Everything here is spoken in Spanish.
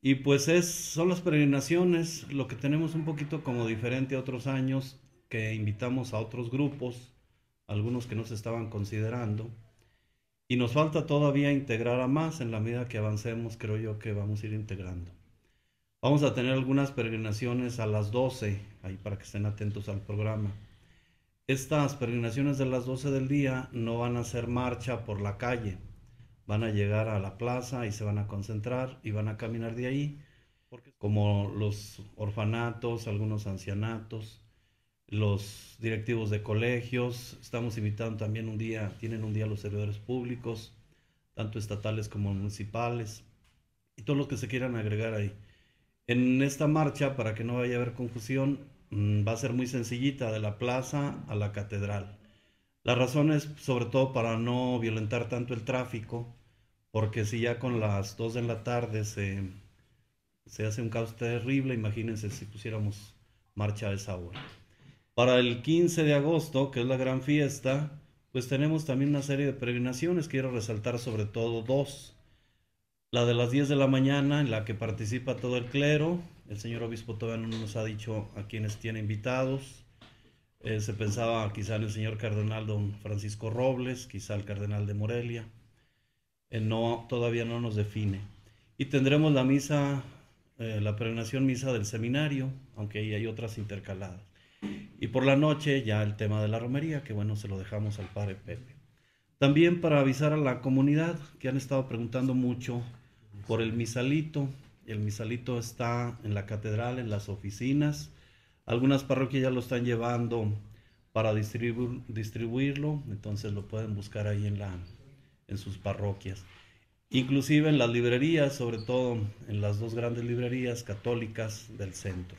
Y pues es, son las peregrinaciones lo que tenemos un poquito como diferente a otros años, que invitamos a otros grupos, algunos que no se estaban considerando. Y nos falta todavía integrar a más en la medida que avancemos, creo yo que vamos a ir integrando. Vamos a tener algunas peregrinaciones a las 12, ahí para que estén atentos al programa. Estas peregrinaciones de las 12 del día no van a ser marcha por la calle, van a llegar a la plaza y se van a concentrar y van a caminar de ahí, porque como los orfanatos, algunos ancianatos, los directivos de colegios, estamos invitando también un día, tienen un día los servidores públicos, tanto estatales como municipales, y todos los que se quieran agregar ahí. En esta marcha, para que no vaya a haber confusión, mm, va a ser muy sencillita, de la plaza a la catedral. La razón es sobre todo para no violentar tanto el tráfico, porque si ya con las 2 de la tarde se, se hace un caos terrible, imagínense si pusiéramos marcha a esa hora. Para el 15 de agosto, que es la gran fiesta, pues tenemos también una serie de peregrinaciones, quiero resaltar sobre todo dos. La de las 10 de la mañana, en la que participa todo el clero, el señor obispo todavía no nos ha dicho a quienes tiene invitados. Eh, se pensaba quizá en el señor cardenal don Francisco Robles, quizá el cardenal de Morelia. Eh, no, todavía no nos define. Y tendremos la misa, eh, la peregrinación misa del seminario, aunque ahí hay otras intercaladas. Y por la noche ya el tema de la romería, que bueno, se lo dejamos al padre Pepe. También para avisar a la comunidad que han estado preguntando mucho por el misalito. El misalito está en la catedral, en las oficinas. Algunas parroquias ya lo están llevando para distribuirlo, entonces lo pueden buscar ahí en, la, en sus parroquias. Inclusive en las librerías, sobre todo en las dos grandes librerías católicas del centro.